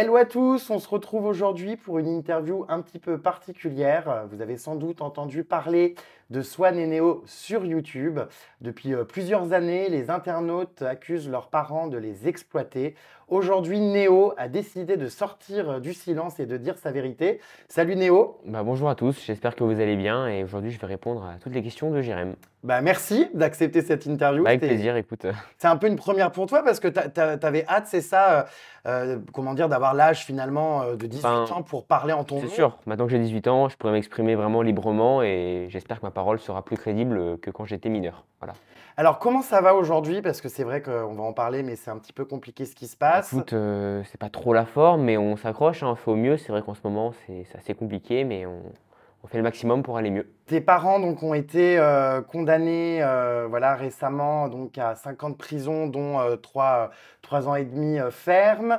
Hello à tous, on se retrouve aujourd'hui pour une interview un petit peu particulière. Vous avez sans doute entendu parler de Swan et Néo sur YouTube. Depuis euh, plusieurs années, les internautes accusent leurs parents de les exploiter. Aujourd'hui, Néo a décidé de sortir euh, du silence et de dire sa vérité. Salut Néo bah Bonjour à tous, j'espère que vous allez bien et aujourd'hui je vais répondre à toutes les questions de Jérém. Bah merci d'accepter cette interview. Bah, avec plaisir, écoute. C'est un peu une première pour toi parce que tu avais hâte, c'est ça, euh, comment dire, d'avoir l'âge finalement de 18 ben, ans pour parler en ton nom. C'est sûr, maintenant que j'ai 18 ans, je pourrais m'exprimer vraiment librement et j'espère que ma parole sera plus crédible que quand j'étais mineur. Voilà. Alors, comment ça va aujourd'hui Parce que c'est vrai qu'on va en parler, mais c'est un petit peu compliqué ce qui se bah, passe. Euh, c'est pas trop la forme, mais on s'accroche, on hein. fait au mieux. C'est vrai qu'en ce moment, c'est assez compliqué, mais on, fait le maximum pour aller mieux. Tes parents donc ont été euh, condamnés euh, voilà récemment donc à 50 prisons, prison dont 3, ans et demi ferme.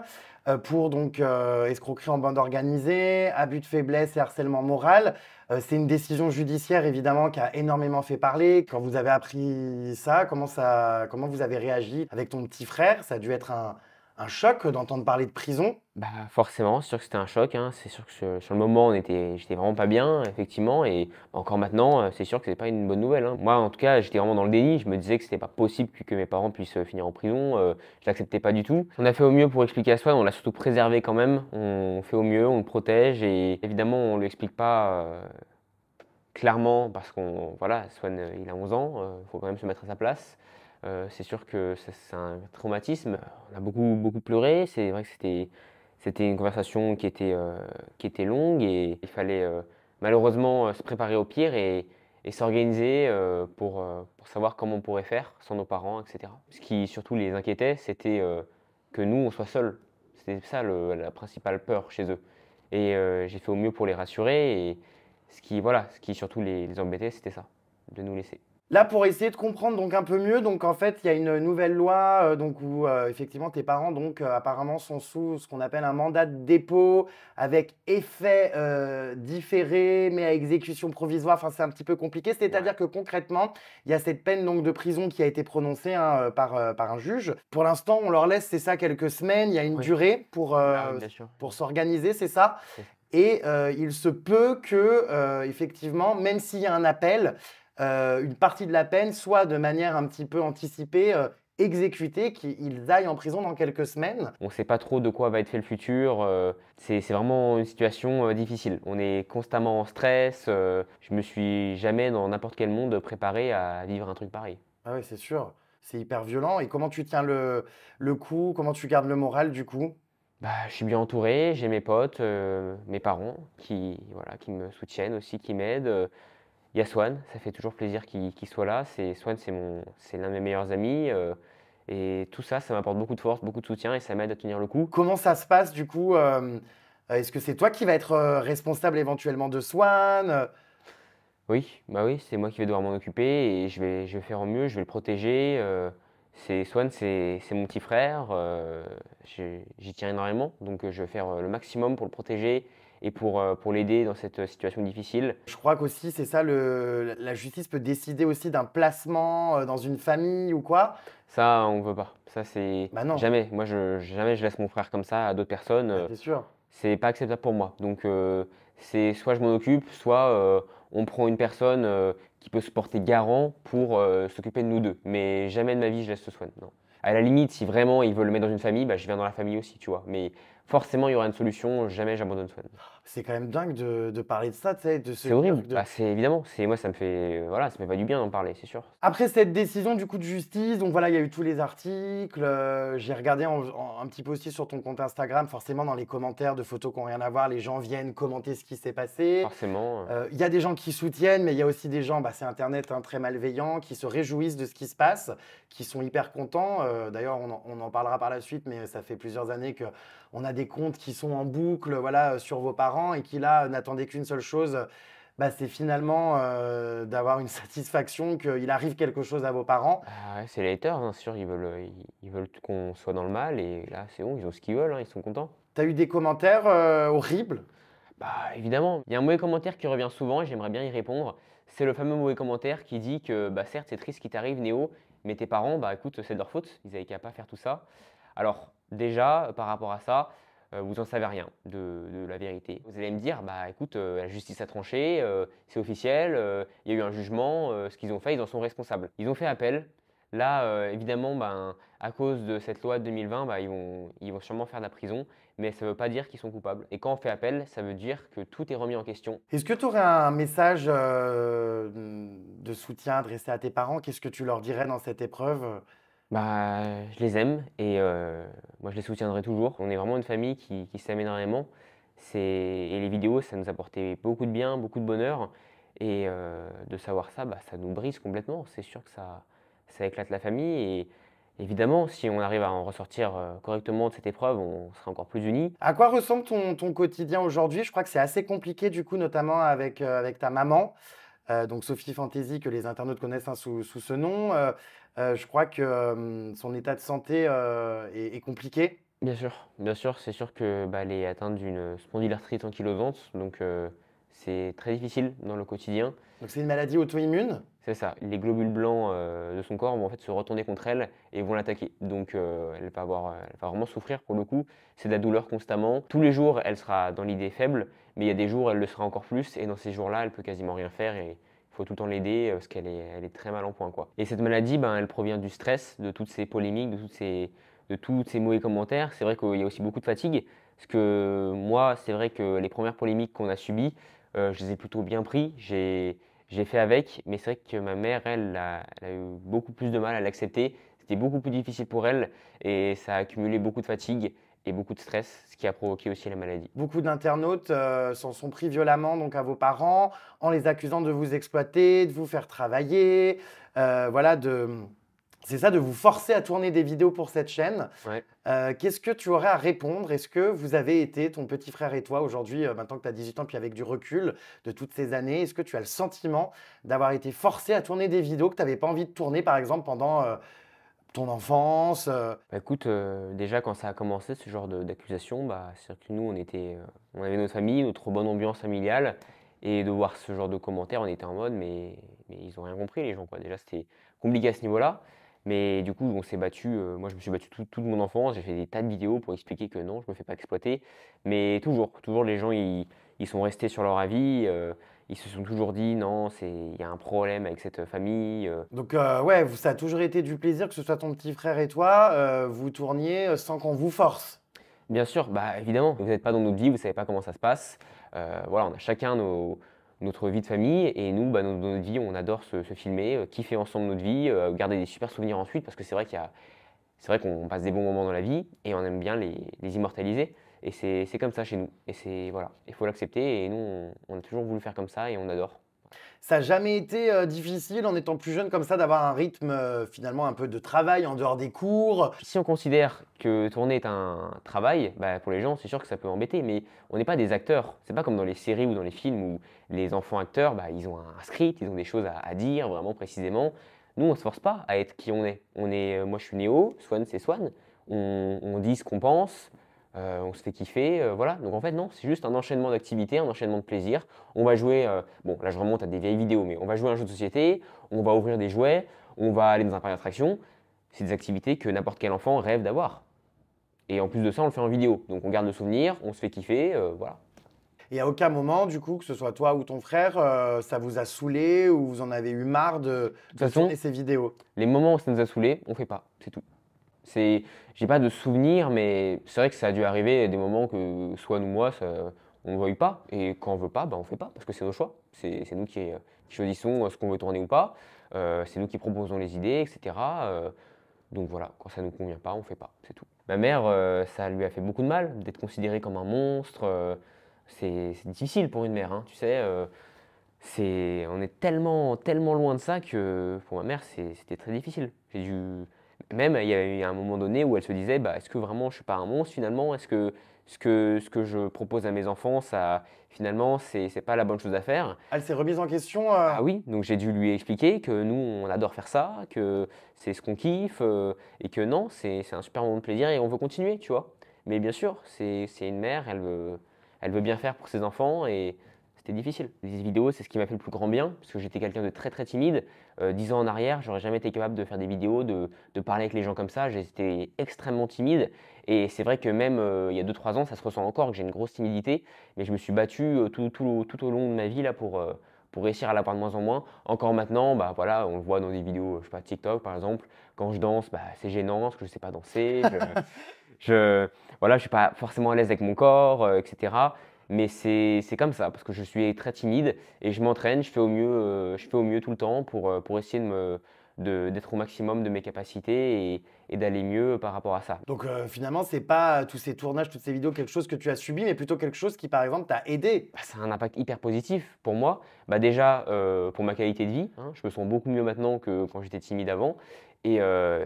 Euh, pour donc euh, escroquerie en bande organisée, abus de faiblesse et harcèlement moral. Euh, c'est une décision judiciaire évidemment qui a énormément fait parler. Quand vous avez appris ça, comment, ça, comment vous avez réagi avec ton petit frère Ça a dû être un, un choc d'entendre parler de prison bah, forcément, c'est sûr que c'était un choc. Hein. C'est sûr que sur, le moment, on j'étais vraiment pas bien, effectivement. Et encore maintenant, euh, c'est sûr que c'est pas une bonne nouvelle. Hein. Moi, en tout cas, j'étais vraiment dans le déni. Je me disais que c'était pas possible que, mes parents puissent euh, finir en prison. Euh, je l'acceptais pas du tout. On a fait au mieux pour expliquer à Swan. On l'a surtout préservé quand même. On fait au mieux, on le protège et évidemment, on lui explique pas. clairement parce qu'on voilà Swan il a 11 ans, il faut quand même se mettre à sa place euh, c'est sûr que c'est un traumatisme. On a beaucoup, beaucoup pleuré. C'est vrai que c'était, une conversation qui était, euh, qui était longue et il fallait euh, malheureusement se préparer au pire et, s'organiser pour, savoir comment on pourrait faire sans nos parents, etc. Ce qui surtout les inquiétait, c'était que nous, on soit seuls. C'était ça la principale peur chez eux. Et j'ai fait au mieux pour les rassurer et ce qui, voilà, ce qui surtout les embêtait, c'était ça, de nous laisser. Là, pour essayer de comprendre donc un peu mieux, donc en fait, il y a une nouvelle loi euh, donc où euh, effectivement tes parents donc euh, apparemment sont sous ce qu'on appelle un mandat de dépôt avec effet différé mais à exécution provisoire. Enfin, c'est un petit peu compliqué. C'est-à-dire que concrètement, il y a cette peine donc de prison qui a été prononcée hein, par par un juge. Pour l'instant, on leur laisse c'est ça quelques semaines. Il y a une durée pour ah pour s'organiser, c'est ça. Et il se peut que effectivement, même s'il y a un appel euh, une partie de la peine, soit de manière un petit peu anticipée, euh, exécutée, qu'ils aillent en prison dans quelques semaines. On ne sait pas trop de quoi va être fait le futur. Euh, c'est vraiment une situation difficile. On est constamment en stress. je me suis jamais, dans n'importe quel monde, préparé à vivre un truc pareil. Ah oui, c'est sûr. C'est hyper violent. Et comment tu tiens le, le coup Comment tu gardes le moral du coup bah, je suis bien entouré, j'ai mes potes, mes parents qui, voilà, qui me soutiennent aussi, qui m'aident. Il y a Swan, ça fait toujours plaisir qu'il soit là. Swan, c'est l'un de mes meilleurs amis. Euh, et tout ça, ça m'apporte beaucoup de force, beaucoup de soutien et ça m'aide à tenir le coup. Comment ça se passe du coup euh, euh, Est-ce que c'est toi qui vas être responsable éventuellement de Swan Oui, bah oui, c'est moi qui vais devoir m'en occuper et je vais, je vais faire au mieux, je vais le protéger. Euh, c'est Swan, c'est mon petit frère, j'y tiens énormément, donc je vais faire le maximum pour le protéger et pour, euh, pour l'aider dans cette euh, situation difficile. Je crois qu'aussi, c'est ça, le, la justice peut décider aussi d'un placement euh, dans une famille ou quoi. Ça, on ne veut pas. Ça, c'est. Bah jamais. Moi, je, jamais je laisse mon frère comme ça à d'autres personnes. Bah, c'est sûr. C'est pas acceptable pour moi. Donc, c'est soit je m'en occupe, soit on prend une personne qui peut se porter garant pour s'occuper de nous deux. Mais jamais de ma vie, je laisse ce soin. Non. À la limite, si vraiment ils veulent le mettre dans une famille, bah, je viens dans la famille aussi, tu vois. Mais forcément, il y aura une solution. Jamais j'abandonne Swan c'est quand même dingue de, parler de ça, tu sais, de C'est ce horrible. Bah, c'est évidemment. C'est moi, ça me fait, euh, voilà, ça me fait pas du bien d'en parler, c'est sûr. Après cette décision du coup de justice, donc voilà, il y a eu tous les articles. Euh, j'ai regardé un petit peu aussi sur ton compte Instagram, forcément dans les commentaires de photos qui n'ont rien à voir, les gens viennent commenter ce qui s'est passé. Forcément. Euh. Il y a des gens qui soutiennent, mais il y a aussi des gens, bah, c'est Internet hein, très malveillant, qui se réjouissent de ce qui se passe, qui sont hyper contents. D'ailleurs, on, en- parlera par la suite, mais ça fait plusieurs années que on a des comptes qui sont en boucle, voilà, sur vos parents et qui là euh, n'attendait qu'une seule chose, bah, c'est finalement euh, d'avoir une satisfaction qu'il arrive quelque chose à vos parents. Bah c'est les haters, bien hein, sûr, ils veulent, euh, ils veulent qu'on soit dans le mal et là c'est bon, ils ont ce qu'ils veulent, hein, ils sont contents. T'as eu des commentaires horribles Bah évidemment, il y a un mauvais commentaire qui revient souvent et j'aimerais bien y répondre. C'est le fameux mauvais commentaire qui dit que bah, certes c'est triste ce qui t'arrive Néo, mais tes parents, bah écoute, c'est de leur faute, ils n'avaient qu'à pas faire tout ça. Alors déjà, par rapport à ça, euh, vous n'en savez rien de, la vérité. Vous allez me dire, bah écoute, euh, la justice a tranché, euh, c'est officiel, il y a eu un jugement, ce qu'ils ont fait, ils en sont responsables. Ils ont fait appel, Là, évidemment, ben, à cause de cette loi de 2020, ben, ils, vont, sûrement faire de la prison, mais ça ne veut pas dire qu'ils sont coupables. Et quand on fait appel, ça veut dire que tout est remis en question. Est-ce que tu aurais un message de soutien adressé à tes parents Qu'est-ce que tu leur dirais dans cette épreuve bah, je les aime et euh, moi je les soutiendrai toujours. On est vraiment une famille qui, qui s'aime énormément. Et les vidéos, ça nous a apporté beaucoup de bien, beaucoup de bonheur. Et euh, de savoir ça, bah, ça nous brise complètement. C'est sûr que ça, ça éclate la famille. Et évidemment, si on arrive à en ressortir euh, correctement de cette épreuve, on sera encore plus unis. À quoi ressemble ton, quotidien aujourd'hui Je crois que c'est assez compliqué, du coup, notamment avec, avec ta maman. donc Sophie Fantasy, que les internautes connaissent hein, sous, sous, ce nom. Euh, je crois que euh, son état de santé euh, est, compliqué. Bien sûr, bien sûr, c'est sûr que bah, est atteinte d'une spondylarthrite ankylosante, donc c'est très difficile dans le quotidien. Donc c'est une maladie auto-immune C'est ça, les globules blancs de son corps vont en fait se retourner contre elle et vont l'attaquer. Donc elle, va avoir, elle va vraiment souffrir pour le coup, c'est de la douleur constamment. Tous les jours, elle sera dans l'idée faible, mais il y a des jours, elle le sera encore plus, et dans ces jours-là, elle peut quasiment rien faire. Et, faut tout le temps l'aider euh, parce qu'elle est, très mal en point. Quoi. Et cette maladie, ben, elle provient du stress, de toutes ces polémiques, de, de tous ces mauvais commentaires. C'est vrai qu'il y a aussi beaucoup de fatigue. Parce que moi, c'est vrai que les premières polémiques qu'on a subies, euh, je les ai plutôt bien pris. J'ai, fait avec, mais c'est vrai que ma mère, elle, elle a eu beaucoup plus de mal à l'accepter. C'était beaucoup plus difficile pour elle et ça a accumulé beaucoup de fatigue beaucoup de stress, ce qui a provoqué aussi la maladie. Beaucoup d'internautes euh, s'en sont pris violemment donc à vos parents en les accusant de vous exploiter, de vous faire travailler, euh, voilà, de c'est ça, de vous forcer à tourner des vidéos pour cette chaîne. Euh, qu'est-ce que tu aurais à répondre Est-ce que vous avez été, ton petit frère et toi, aujourd'hui, maintenant que tu as 18 ans, puis avec du recul de toutes ces années, est-ce que tu as le sentiment d'avoir été forcé à tourner des vidéos que tu n'avais pas envie de tourner, par exemple, pendant ton enfance euh, bah, Écoute, euh, déjà quand ça a commencé ce genre d'accusation, bah, cest que nous on était, euh, on avait notre famille, notre bonne ambiance familiale, et de voir ce genre de commentaires, on était en mode mais, ils n'ont rien compris les gens quoi. Déjà c'était compliqué à ce niveau-là, mais du coup on s'est battu. moi je me suis battu toute mon enfance, j'ai fait des tas de vidéos pour expliquer que non, je me fais pas exploiter, mais toujours, toujours les gens ils sont restés sur leur avis ils se sont toujours dit non, il y a un problème avec cette famille. Euh. Donc euh, ouais, ça a toujours été du plaisir que ce soit ton petit frère et toi, euh, vous tourniez sans qu'on vous force. Bien sûr, bah évidemment, vous n'êtes pas dans notre vie, vous savez pas comment ça se passe. voilà, on a chacun notre vie de famille et nous, bah, dans notre vie, on adore se, filmer, kiffer ensemble notre vie, garder des super souvenirs ensuite parce que c'est vrai qu'il C'est vrai qu'on passe des bons moments dans la vie et on aime bien les immortaliser. Et c'est comme ça chez nous. Et c'est voilà, il faut l'accepter. Et nous, on, a toujours voulu faire comme ça et on adore. Ça n'a jamais été euh, difficile en étant plus jeune comme ça d'avoir un rythme euh, finalement un peu de travail en dehors des cours. Si on considère que tourner est un travail, bah, pour les gens c'est sûr que ça peut embêter, mais on n'est pas des acteurs. C'est pas comme dans les séries ou dans les films où les enfants acteurs, bah, ils ont un script, ils ont des choses à, dire vraiment précisément. Nous on se force pas à être qui on est. On est, euh, moi je suis Néo, Swan c'est Swan. on dit ce qu'on pense, euh, on se fait kiffer, euh, voilà. Donc en fait, non, c'est juste un enchaînement d'activités, un enchaînement de plaisir. On va jouer, euh, bon là je remonte à des vieilles vidéos, mais on va jouer à un jeu de société, on va ouvrir des jouets, on va aller dans un parc d'attractions. C'est des activités que n'importe quel enfant rêve d'avoir. Et en plus de ça, on le fait en vidéo. Donc on garde le souvenir, on se fait kiffer, voilà. Et à aucun moment, du coup, que ce soit toi ou ton frère, ça vous a saoulé ou vous en avez eu marre de, de, façon, tourner ces vidéos Les moments où ça nous a saoulé, on fait pas, c'est tout. C'est, j'ai pas de souvenir, mais c'est vrai que ça a dû arriver à des moments que soit nous, moi, on ne voyait pas. Et quand on veut pas, ben on fait pas, parce que c'est nos choix. C'est, nous qui, choisissons euh, ce qu'on veut tourner ou pas. Euh, c'est nous qui proposons les idées, etc. Euh, donc voilà, quand ça ne nous convient pas, on fait pas, c'est tout. Ma mère, ça lui a fait beaucoup de mal d'être considérée comme un monstre. c'est, difficile pour une mère, hein, tu sais. c'est, on est tellement, tellement loin de ça que pour ma mère, c'était très difficile. J'ai dû même, il y a eu un moment donné où elle se disait bah, est-ce que vraiment je suis pas un monstre finalement Est-ce que ce que, je propose à mes enfants, ça, finalement, c'est pas la bonne chose à faire. Elle s'est remise en question. Euh. Ah oui, donc j'ai dû lui expliquer que nous, on adore faire ça, que c'est ce qu'on kiffe, euh, et que non, c'est un super moment de plaisir et on veut continuer, tu vois. Mais bien sûr, c'est une mère, elle veut, elle veut bien faire pour ses enfants, et c'était difficile. Les vidéos, c'est ce qui m'a fait le plus grand bien, parce que j'étais quelqu'un de très très timide, euh, dix ans en arrière, j'aurais jamais été capable de faire des vidéos, de, parler avec les gens comme ça. J'étais extrêmement timide. Et c'est vrai que même euh, il y a 2-3 ans, ça se ressent encore que j'ai une grosse timidité. Mais je me suis battu euh, tout, au long de ma vie là, pour, pour réussir à l'avoir de moins en moins. Encore maintenant, bah voilà, on le voit dans des vidéos, je sais pas, TikTok par exemple, quand je danse, bah, c'est gênant, parce que je sais pas danser, je, ne voilà, je suis pas forcément à l'aise avec mon corps, etc. Mais c'est comme ça, parce que je suis très timide et je m'entraîne, je, fais au mieux, euh, je fais au mieux tout le temps pour, euh, pour essayer de d'être au maximum de mes capacités et, d'aller mieux par rapport à ça. Donc euh, finalement, finalement, n'est pas tous ces tournages, toutes ces vidéos, quelque chose que tu as subi, mais plutôt quelque chose qui, par exemple, t'a aidé. Bah, ça a un impact hyper positif pour moi. Bah, déjà, pour ma qualité de vie, hein, je me sens beaucoup mieux maintenant que quand j'étais timide avant. Et,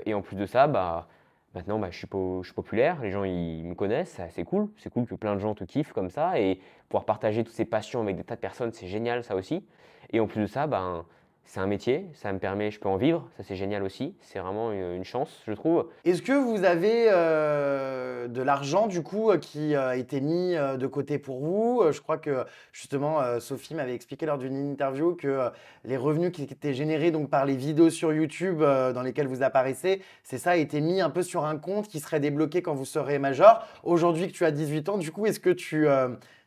et, en plus de ça, bah, Maintenant, bah, je, suis populaire, les gens ils me connaissent, c'est cool. C'est cool que plein de gens te kiffent comme ça et pouvoir partager toutes ces passions avec des tas de personnes, c'est génial ça aussi. Et en plus de ça, ben, c'est un métier, ça me permet, je peux en vivre, ça c'est génial aussi, c'est vraiment euh, une, chance, je trouve. Est-ce que vous avez euh, de l'argent du coup euh, qui a été mis de côté pour vous Je crois que justement Sophie m'avait expliqué lors d'une interview que les revenus qui étaient générés donc par les vidéos sur YouTube dans lesquelles vous apparaissez, c'est ça a été mis un peu sur un compte qui serait débloqué quand vous serez majeur. Aujourd'hui que tu as 18 ans, du coup, est-ce que tu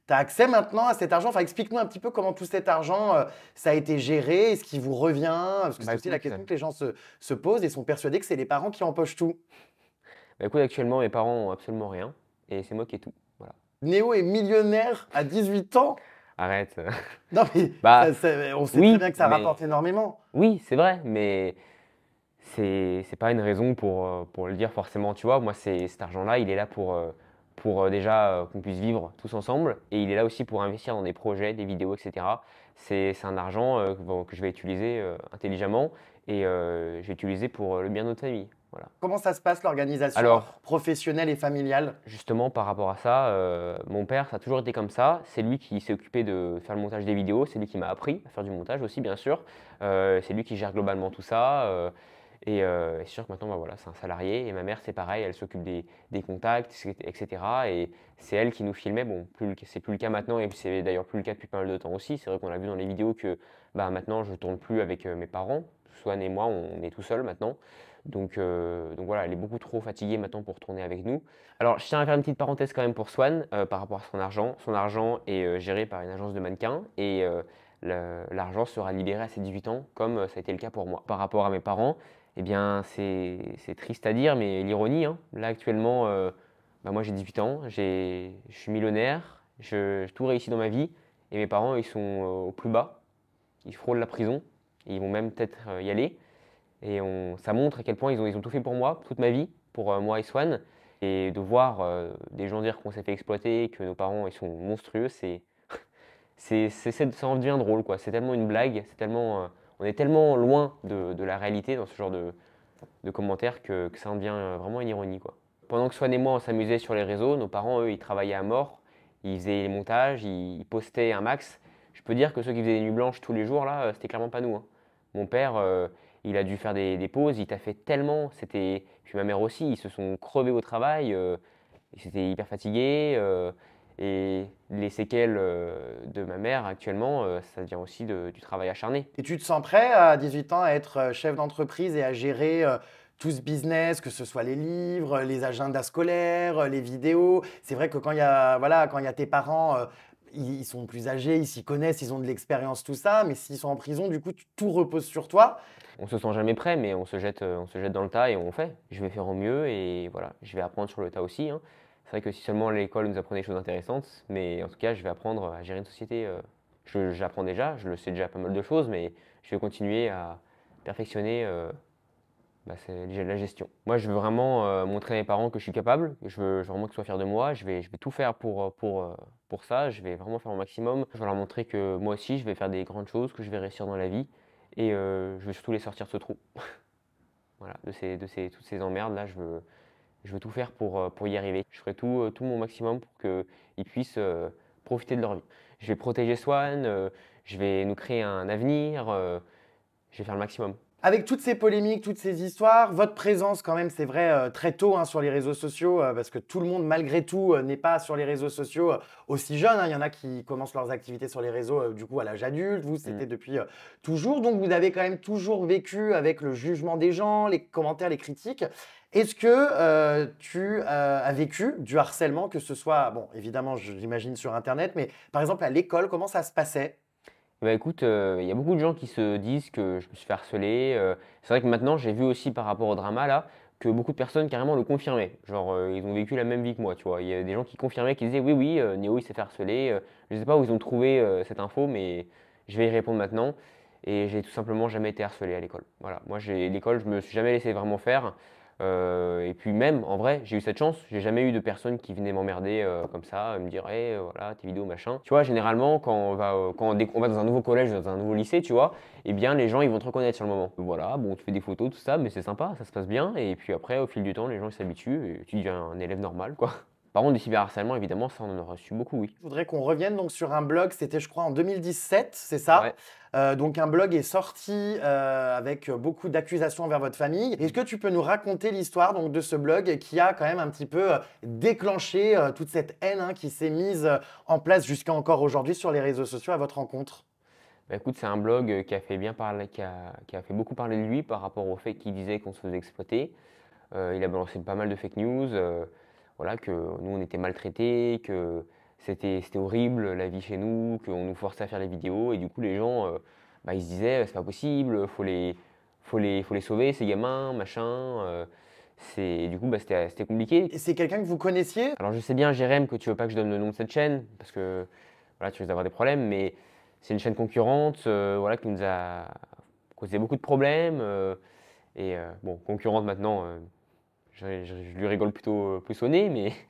tu as accès maintenant à cet argent. Enfin, explique-nous un petit peu comment tout cet argent, euh, ça a été géré, est-ce qu'il vous revient Parce que c'est bah, aussi la question euh que les gens se, posent et sont persuadés que c'est les parents qui empochent tout. Bah, écoute, actuellement, mes parents ont absolument rien et c'est moi qui ai tout. Voilà. Néo est millionnaire à 18 ans Arrête. non, mais bah, on sait très bien que ça rapporte énormément. Oui, c'est vrai, mais c'est pas une raison pour, euh, pour le dire forcément. Tu vois, moi, cet argent-là, il est là pour pour euh, déjà euh, qu'on puisse vivre tous ensemble. Et il est là aussi pour investir dans des projets, des vidéos, etc. C'est un argent euh, que je vais utiliser intelligemment et je vais utiliser pour le bien de notre famille. Voilà. Comment ça se passe l'organisation professionnelle et familiale Justement, par rapport à ça, mon père, ça a toujours été comme ça. C'est lui qui s'est occupé de faire le montage des vidéos, c'est lui qui m'a appris à faire du montage aussi, bien sûr. c'est lui qui gère globalement tout ça. Euh, et c'est sûr que maintenant, bah, voilà, c'est un salarié. Et ma mère, c'est pareil, elle s'occupe des, contacts, etc. Et c'est elle qui nous filmait. Bon, c'est plus le cas maintenant, et c'est d'ailleurs plus le cas depuis pas mal de temps aussi. C'est vrai qu'on a vu dans les vidéos que bah, maintenant, je tourne plus avec euh, mes parents. Swan et moi, on est tout seuls maintenant. Euh, donc, voilà, elle est beaucoup trop fatiguée maintenant pour tourner avec nous. Alors, je tiens à faire une petite parenthèse quand même pour Swan par rapport à son argent. Son argent est géré par une agence de mannequins et l'argent sera libéré à ses 18 ans, comme ça a été le cas pour moi. Par rapport à mes parents, eh bien, c'est triste à dire, mais l'ironie, hein. là actuellement, euh, bah, moi j'ai 18 ans, je suis millionnaire, je tout réussi dans ma vie, et mes parents, ils sont euh, au plus bas, ils frôlent la prison, ils vont même peut-être euh, y aller. Et on, ça montre à quel point ils ont, ils ont tout fait pour moi, toute ma vie, pour moi et Swan. Et de voir des gens dire qu'on s'est fait exploiter, que nos parents, ils sont monstrueux, c'est... ça en devient drôle, quoi. C'est tellement une blague, c'est tellement on est tellement loin de, la réalité dans ce genre de, commentaires que, ça devient euh, vraiment une ironie. Quoi. Pendant que Swan et moi, on s'amusait sur les réseaux, nos parents, eux, ils travaillaient à mort, ils faisaient les montages, ils, postaient un max. Je peux dire que ceux qui faisaient des nuits blanches tous les jours, là, euh, c'était clairement pas nous. Hein. Mon père, euh, il a dû faire des, pauses, il t'a fait tellement, c'était... Puis ma mère aussi, ils se sont crevés au travail, ils étaient hyper fatigués, et les séquelles euh, de ma mère actuellement, euh, ça vient aussi du travail acharné. Et tu te sens prêt à 18 ans à être euh, chef d'entreprise et à gérer tout ce business, que ce soit les livres, les agendas scolaires, les vidéos. C'est vrai que quand il y a, voilà, y a tes parents, ils, sont plus âgés, ils s'y connaissent, ils ont de l'expérience, tout ça. Mais s'ils sont en prison, du coup, tout repose sur toi. On se sent jamais prêt, mais on se jette, on se jette dans le tas et on fait. Je vais faire au mieux et voilà, je vais apprendre sur le tas aussi. Hein. C'est vrai que si seulement l'école nous apprenait des choses intéressantes, mais en tout cas, je vais apprendre à gérer une société. Euh. J'apprends déjà, je le sais déjà pas mal de choses, mais je vais continuer à perfectionner euh, bah, la gestion. Moi, je veux vraiment euh, montrer à mes parents que je suis capable, je veux, vraiment qu'ils soient fiers de moi, je vais, je vais tout faire pour, pour, pour ça, je vais vraiment faire mon maximum. Je vais leur montrer que moi aussi, je vais faire des grandes choses, que je vais réussir dans la vie, et je veux surtout les sortir de ce trou. voilà, de, ces, de ces, toutes ces emmerdes-là, je veux, je veux tout faire euh, pour, y arriver. Je ferai tout, euh, tout mon maximum pour qu'ils puissent euh, profiter de leur vie. Je vais protéger Swan, je vais nous créer un avenir, je vais faire le maximum. Avec toutes ces polémiques, toutes ces histoires, votre présence quand même, c'est vrai, très tôt hein, sur les réseaux sociaux, parce que tout le monde, malgré tout, n'est pas sur les réseaux sociaux aussi jeune. Hein. Il y en a qui commencent leurs activités sur les réseaux, du coup, à l'âge adulte. Vous, c'était mm. depuis toujours. Donc, vous avez quand même toujours vécu avec le jugement des gens, les commentaires, les critiques. Est-ce que euh, tu euh, as vécu du harcèlement, que ce soit, bon, évidemment, l'imagine sur Internet, mais par exemple à l'école, comment ça se passait bah, écoute, euh, il y a beaucoup de gens qui se disent que je me suis fait harceler. c'est vrai que maintenant, j'ai vu aussi par rapport au drama là, que beaucoup de personnes carrément le confirmaient. Genre, ils ont vécu la même vie que moi, tu vois. Il y a des gens qui confirmaient, qui disaient oui, oui, Neo, Néo, il s'est fait harceler. je ne sais pas où ils ont trouvé cette info, mais je vais y répondre maintenant. Et j'ai tout simplement jamais été harcelé à l'école. Voilà, moi, l'école, je me suis jamais laissé vraiment faire. Euh, et puis même, en vrai, j'ai eu cette chance, j'ai jamais eu de personne qui venait m'emmerder euh, comme ça, me dire hé euh, voilà, tes vidéos, machin. Tu vois, généralement, quand on va, quand on dans un nouveau collège, dans un nouveau lycée, tu vois, eh bien, les gens, ils vont te reconnaître sur le moment. Voilà, bon, tu fais des photos, tout ça, mais c'est sympa, ça se passe bien. Et puis après, au fil du temps, les gens, s'habituent et tu deviens un élève normal, quoi. Par contre, du cyberharcèlement, évidemment, ça, on en a reçu beaucoup, oui. Je voudrais qu'on revienne donc sur un blog, c'était, je crois, en 2017, c'est ça euh, Donc, un blog est sorti euh, avec beaucoup d'accusations envers votre famille. Est-ce que tu peux nous raconter l'histoire donc de ce blog qui a quand même un petit peu euh, déclenché toute cette haine hein, qui s'est mise en place jusqu'à encore aujourd'hui sur les réseaux sociaux à votre rencontre bah, écoute, c'est un blog qui a fait bien parler, qui a, qui a fait beaucoup parler de lui par rapport au fait qu'il disait qu'on se faisait exploiter. il a balancé pas mal de fake news voilà, que nous on était maltraités, que c'était horrible la vie chez nous, qu'on nous forçait à faire les vidéos et du coup les gens euh, bah, ils se disaient c'est pas possible, faut les, faut les, faut les sauver ces gamins, machin. Euh. c'est du coup bah, c'était compliqué. c'est quelqu'un que vous connaissiez Alors je sais bien Jérém que tu veux pas que je donne le nom de cette chaîne parce que voilà tu risques d'avoir des problèmes, mais c'est une chaîne concurrente euh, voilà qui nous a causé beaucoup de problèmes et bon concurrente maintenant je, lui rigole plutôt euh, plus au nez, mais.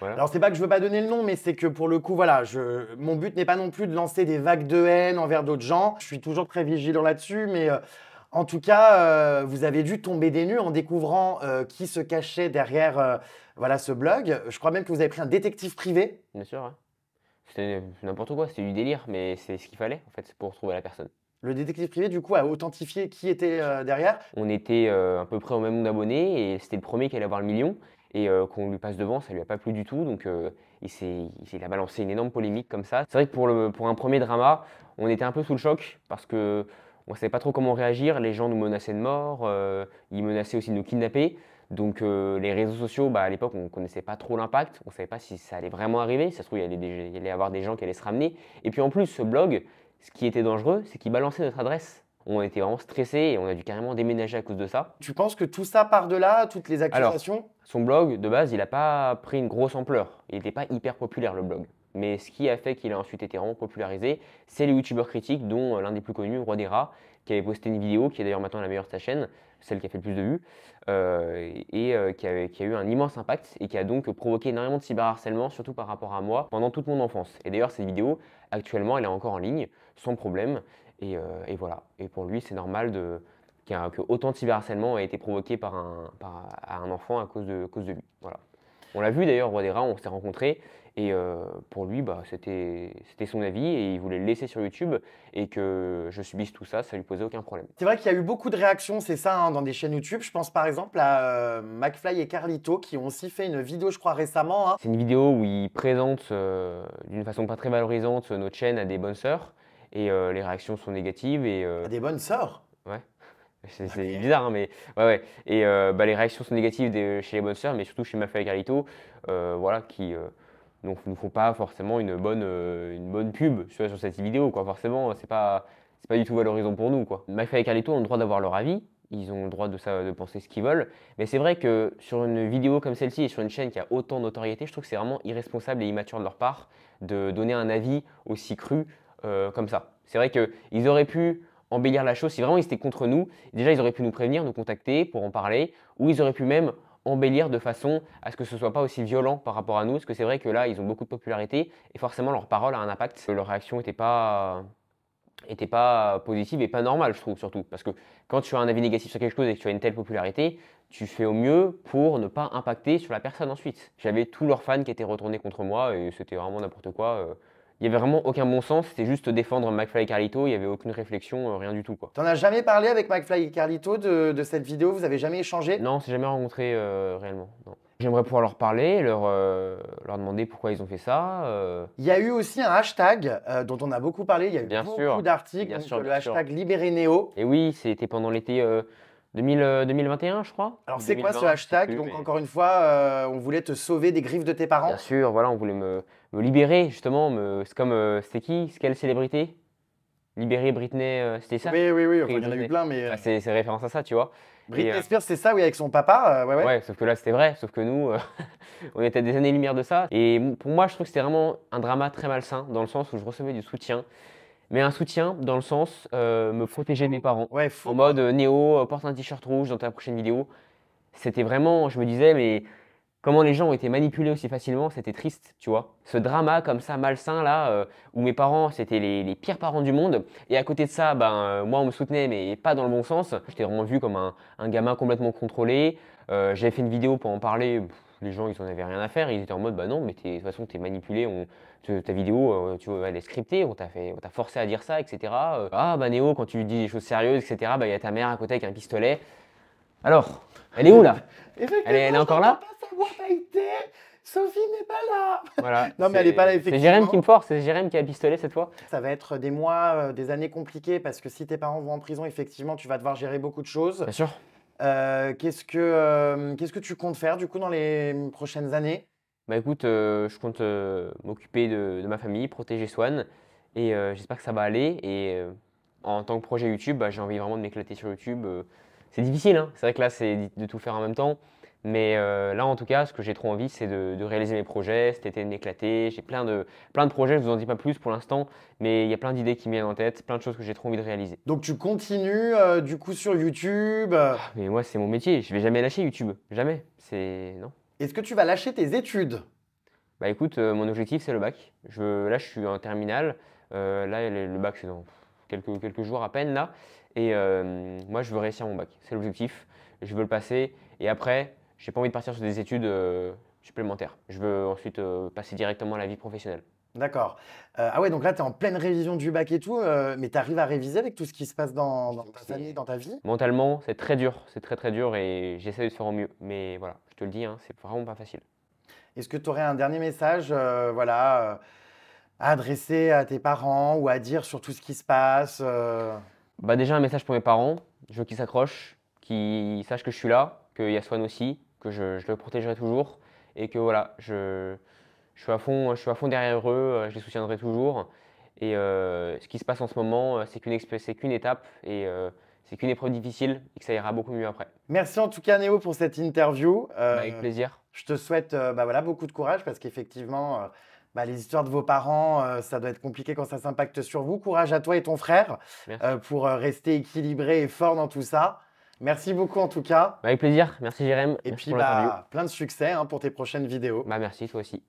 Voilà. Alors c'est pas que je veux pas donner le nom, mais c'est que pour le coup, voilà, je, mon but n'est pas non plus de lancer des vagues de haine envers d'autres gens. Je suis toujours très vigilant là-dessus, mais euh, en tout cas, euh, vous avez dû tomber des nues en découvrant qui se cachait derrière voilà ce blog. Je crois même que vous avez pris un détective privé. Bien sûr. C'était n'importe quoi, c'était du délire, mais c'est ce qu'il fallait en fait pour trouver la personne. Le détective privé, du coup, a authentifié qui était euh, derrière. On était euh, à peu près au même nombre d'abonnés et c'était le premier qui allait avoir le million. Et euh, qu'on lui passe devant, ça lui a pas plu du tout. Donc il, il a balancé une énorme polémique comme ça. C'est vrai que pour, le, pour un premier drama, on était un peu sous le choc parce que on ne savait pas trop comment réagir. Les gens nous menaçaient de mort, ils menaçaient aussi de nous kidnapper. Donc les réseaux sociaux, bah, à l'époque, on ne connaissait pas trop l'impact, on ne savait pas si ça allait vraiment arriver, si ça se trouve, il allait, y avoir des gens qui allaient se ramener. Et puis en plus, ce blog, ce qui était dangereux, c'est qu'il balançait notre adresse. On était vraiment stressés et on a dû carrément déménager à cause de ça. Tu penses que tout ça part de là, toutes les accusations Son blog, de base, il n'a pas pris une grosse ampleur. Il n'était pas hyper populaire, le blog. Mais ce qui a fait qu'il a ensuite été vraiment popularisé, c'est les youtubeurs critiques, dont euh, l'un des plus connus, Roi des Rats, qui avait posté une vidéo, qui est d'ailleurs maintenant la meilleure de sa chaîne, celle qui a fait le plus de vues, euh, et euh, qui, a, eu un immense impact et qui a donc provoqué énormément de cyberharcèlement, surtout par rapport à moi, pendant toute mon enfance. Et d'ailleurs, cette vidéo, actuellement, elle est encore en ligne, sans problème, et, euh, voilà. Et pour lui, c'est normal de, qu'autant de cyberharcèlement ait été provoqué par un, par, à un enfant à cause de, cause de lui. Voilà. On l'a vu d'ailleurs, Roi des Rats, on s'est rencontrés. Et euh, pour lui, bah, c'était son avis et il voulait le laisser sur YouTube et que je subisse tout ça, ça lui posait aucun problème. C'est vrai qu'il y a eu beaucoup de réactions, c'est ça, hein, dans des chaînes YouTube. Je pense par exemple à euh, McFly et Carlito qui ont aussi fait une vidéo, je crois, récemment. Hein. C'est une vidéo où ils présentent euh, d'une façon pas très valorisante notre chaîne à des bonnes sœurs et les réactions sont négatives. Et, à des bonnes sœurs c'est bizarre, hein, mais ouais, ouais. Et euh, bah, les réactions sont négatives chez les bonnes sœurs, mais surtout chez Mafia et Carlito, euh, voilà, qui euh, ne nous font pas forcément une bonne, pub sur, cette vidéo, quoi. Forcément, c'est pas, pas du tout valorisant pour nous, quoi. Mafia et Carlito ont le droit d'avoir leur avis, ils ont le droit de, ça, de penser ce qu'ils veulent, mais c'est vrai que sur une vidéo comme celle-ci et sur une chaîne qui a autant de notoriété, je trouve que c'est vraiment irresponsable et immature de leur part de donner un avis aussi cru comme ça. C'est vrai qu'ils auraient pu embellir la chose. Si vraiment ils étaient contre nous, déjà ils auraient pu nous prévenir, nous contacter pour en parler, ou ils auraient pu même embellir de façon à ce que ce soit pas aussi violent par rapport à nous, parce que c'est vrai que là ils ont beaucoup de popularité et forcément leur parole a un impact. Euh, leur réaction n'était pas était pas positive et pas normale, je trouve, surtout. Parce que quand tu as un avis négatif sur quelque chose et que tu as une telle popularité, tu fais au mieux pour ne pas impacter sur la personne ensuite. J'avais tous leurs fans qui étaient retournés contre moi et c'était vraiment n'importe quoi. Euh, il n'y avait vraiment aucun bon sens, c'était juste défendre McFly et Carlito, il n'y avait aucune réflexion, euh, rien du tout. quoi. T'en as jamais parlé avec McFly et Carlito de, cette vidéo Vous avez jamais échangé Non, on s'est jamais rencontré euh, réellement. J'aimerais pouvoir leur parler, leur, euh, leur demander pourquoi ils ont fait ça. Il y a eu aussi un hashtag dont on a beaucoup parlé. Il y a eu beaucoup d'articles. Le hashtag libérénéo. Et oui, c'était pendant l'été 2021, euh, je crois. Alors, c'est quoi ce hashtag Donc, encore une fois, euh, on voulait te sauver des griffes de tes parents Bien sûr, voilà, on voulait me, me libérer, justement. C'est comme, euh, c'était qui Quelle célébrité Libérer Britney, c'était ça Oui, oui, oui, il y en a eu plein, mais. Ah, c'est référence à ça, tu vois. Britney Spears, c'est ça, oui, avec son papa. Ouais, ouais. ouais, sauf que là, c'était vrai, sauf que nous, on était des années-lumière de ça. Et pour moi, je trouve que c'était vraiment un drama très malsain, dans le sens où je recevais du soutien mais un soutien dans le sens euh, me protéger mes parents. Ouais, en mode euh, Néo, euh, porte un t-shirt rouge dans ta prochaine vidéo. C'était vraiment, je me disais, mais comment les gens ont été manipulés aussi facilement, c'était triste, tu vois. Ce drama comme ça, malsain là, où mes parents, c'était les, pires parents du monde. Et à côté de ça, ben, moi, on me soutenait, mais pas dans le bon sens. J'étais vraiment vu comme un, gamin complètement contrôlé. J'avais fait une vidéo pour en parler. les gens, ils en avaient rien à faire. Ils étaient en mode, bah non, mais de toute façon, t'es manipulé. On, ta vidéo, euh, tu, elle est scriptée, on t'a fait, on forcé à dire ça, etc. Euh, ah bah Néo, quand tu dis des choses sérieuses, etc. Bah, il y a ta mère à côté avec un pistolet. Alors, elle est où là elle, est, elle est encore là Sophie n'est pas là. Voilà. non, mais elle n'est pas là, effectivement. C'est Jérém qui me force, c'est Jérém qui a pistolet cette fois. Ça va être des mois, euh, des années compliquées parce que si tes parents vont en prison, effectivement, tu vas devoir gérer beaucoup de choses. Bien sûr. qu'est-ce, que, qu'est-ce que tu comptes faire du coup dans les prochaines années bah écoute, euh, je compte euh, m'occuper de, ma famille, protéger Swan, et euh, j'espère que ça va aller. Et en tant que projet YouTube, bah, j'ai envie vraiment de m'éclater sur YouTube. c'est difficile, hein. c'est vrai que là, c'est de tout faire en même temps. Mais là, en tout cas, ce que j'ai trop envie, c'est de, réaliser mes projets, c'était été de m'éclater. J'ai plein de, plein de projets, je ne vous en dis pas plus pour l'instant, mais il y a plein d'idées qui me viennent en tête, plein de choses que j'ai trop envie de réaliser. Donc tu continues du coup sur YouTube ah, Mais moi, c'est mon métier, je vais jamais lâcher YouTube, jamais. C'est. Non. Est-ce que tu vas lâcher tes études Bah écoute, euh, mon objectif c'est le bac. Je, là je suis en terminale. Euh, là le bac c'est dans quelques, jours à peine là. Et euh, moi je veux réussir mon bac. C'est l'objectif. Je veux le passer. Et après, j'ai pas envie de partir sur des études supplémentaires. Je veux ensuite passer directement à la vie professionnelle. D'accord. ah ouais, donc là, tu es en pleine révision du bac et tout, mais tu arrives à réviser avec tout ce qui se passe dans, dans ta dans ta vie Mentalement, c'est très dur, c'est très très dur et j'essaie de faire au mieux, mais voilà, je te le dis, hein, c'est vraiment pas facile. Est-ce que tu aurais un dernier message euh, voilà, adressé euh, à adresser à tes parents ou à dire sur tout ce qui se passe euh? bah Déjà, un message pour mes parents. Je veux qu'ils s'accrochent, qu'ils sachent que je suis là, qu'il y a Swan aussi, que je, le protégerai toujours et que voilà, je, je, suis à fond, je suis à fond derrière eux, je les soutiendrai toujours. Et ce qui se passe en ce moment, c'est qu'une étape et c'est qu'une épreuve difficile et que ça ira beaucoup mieux après. Merci en tout cas Néo pour cette interview. Euh, bah, avec plaisir. Je te souhaite euh, bah, beaucoup de courage parce qu'effectivement, euh, bah, les histoires de vos parents, ça doit être compliqué quand ça s'impacte sur vous. Courage à toi et ton frère pour rester équilibré et fort dans tout ça. Merci beaucoup en tout cas. Avec plaisir. Merci Jérém. Et puis plein de succès hein, pour tes prochaines vidéos. Bah, merci toi aussi.